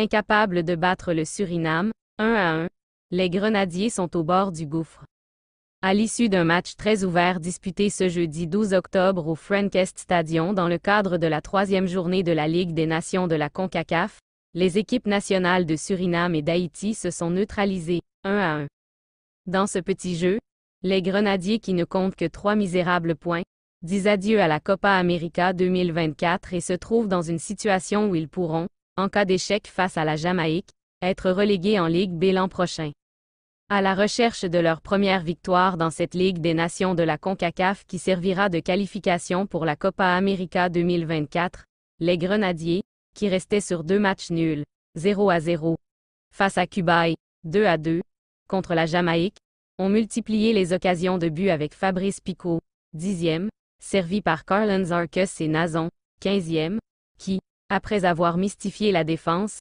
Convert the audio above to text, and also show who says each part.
Speaker 1: Incapables de battre le Suriname, 1 à 1, les Grenadiers sont au bord du gouffre. À l'issue d'un match très ouvert disputé ce jeudi 12 octobre au Frankest Stadium dans le cadre de la troisième journée de la Ligue des Nations de la CONCACAF, les équipes nationales de Suriname et d'Haïti se sont neutralisées, 1 à 1. Dans ce petit jeu, les Grenadiers qui ne comptent que trois misérables points, disent adieu à la Copa América 2024 et se trouvent dans une situation où ils pourront, en cas d'échec face à la Jamaïque, être relégués en Ligue B l'an prochain. À la recherche de leur première victoire dans cette Ligue des Nations de la CONCACAF qui servira de qualification pour la Copa América 2024, les Grenadiers, qui restaient sur deux matchs nuls, 0 à 0, face à Cuba et 2 à 2, contre la Jamaïque, ont multiplié les occasions de but avec Fabrice Picot, 10e, servi par Carlens Arcus et Nazon, 15e, qui, après avoir mystifié la défense,